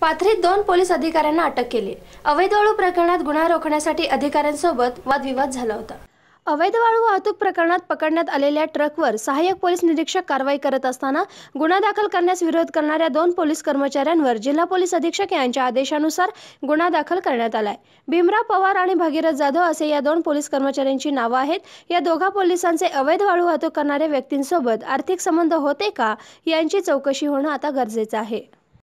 पाथरीत दोन पोलीस अधिकाऱ्यांना अटक केली अवैध वाळू प्रकरणात गुन्हा रोखण्यासाठी अधिकाऱ्यांसोबत वादविवाद झाला होता अवैध वाळू वाहतूक प्रकरणात पकडण्यात आलेल्या ट्रकवर सहाय्यक पोलीस निरीक्षक कारवाई करत असताना गुन्हा दाखल करण्यास विरोध करणाऱ्या दोन पोलीस कर्मचाऱ्यांवर जिल्हा पोलीस अधीक्षक यांच्या आदेशानुसार गुन्हा दाखल करण्यात आलाय भीमराव पवार आणि भागीरथ जाधव असे या दोन पोलीस कर्मचाऱ्यांची नावं आहेत या दोघा पोलिसांचे अवैध वाळू वाहतूक करणाऱ्या व्यक्तींसोबत आर्थिक संबंध होते का यांची चौकशी होणं आता गरजेचं आहे